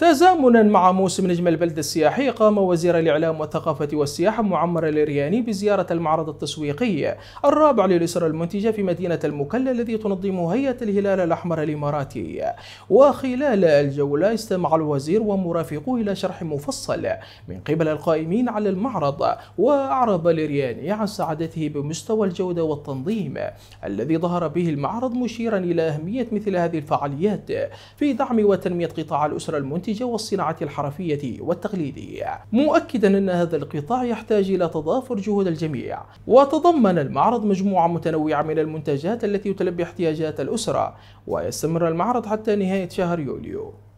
تزامنا مع موسم نجم البلدة السياحي قام وزير الإعلام والثقافة والسياحة معمر الرياني بزيارة المعرض التسويقي الرابع للأسرة المنتجة في مدينة المكلا الذي تنظم هيئة الهلال الأحمر الإماراتي وخلال الجولة استمع الوزير ومرافقوه إلى شرح مفصل من قبل القائمين على المعرض وأعرب الرياني عن سعادته بمستوى الجودة والتنظيم الذي ظهر به المعرض مشيرا إلى أهمية مثل هذه الفعاليات في دعم وتنمية قطاع الأسرة المنتجة تجاوز الصناعة الحرفية والتقليدية مؤكدا أن هذا القطاع يحتاج إلى تضافر جهود الجميع وتضمن المعرض مجموعة متنوعة من المنتجات التي تلبي احتياجات الأسرة ويستمر المعرض حتى نهاية شهر يوليو